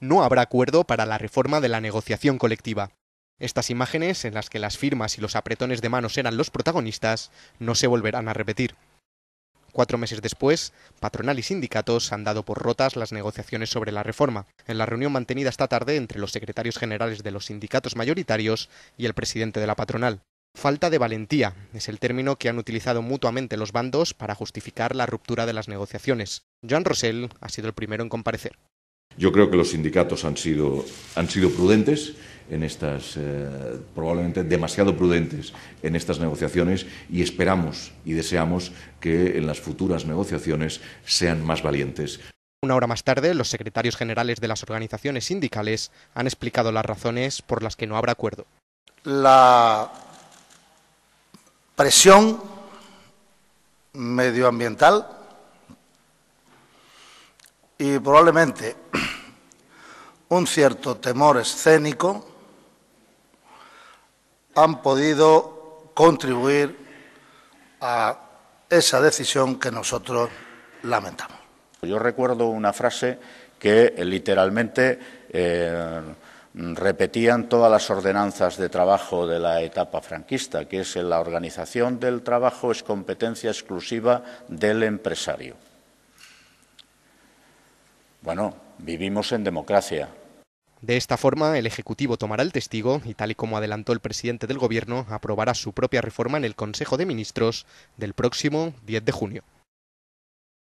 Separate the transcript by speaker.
Speaker 1: no habrá acuerdo para la reforma de la negociación colectiva. Estas imágenes, en las que las firmas y los apretones de manos eran los protagonistas, no se volverán a repetir. Cuatro meses después, patronal y sindicatos han dado por rotas las negociaciones sobre la reforma, en la reunión mantenida esta tarde entre los secretarios generales de los sindicatos mayoritarios y el presidente de la patronal. Falta de valentía es el término que han utilizado mutuamente los bandos para justificar la ruptura de las negociaciones. Joan Rossell ha sido el primero en comparecer.
Speaker 2: Yo creo que los sindicatos han sido, prudentes en estas, eh, probablemente demasiado prudentes en estas negociaciones y esperamos y deseamos que en las futuras negociaciones sean más valientes.
Speaker 1: Una hora más tarde, los secretarios generales de las organizaciones sindicales han explicado las razones por las que no habrá acuerdo.
Speaker 3: La presión medioambiental y probablemente un cierto temor escénico, han podido contribuir a esa decisión que nosotros lamentamos.
Speaker 4: Yo recuerdo una frase que literalmente eh, repetían todas las ordenanzas de trabajo de la etapa franquista, que es la organización del trabajo es competencia exclusiva del empresario. Bueno, vivimos en democracia.
Speaker 1: De esta forma, el Ejecutivo tomará el testigo y, tal y como adelantó el presidente del Gobierno, aprobará su propia reforma en el Consejo de Ministros del próximo 10 de junio.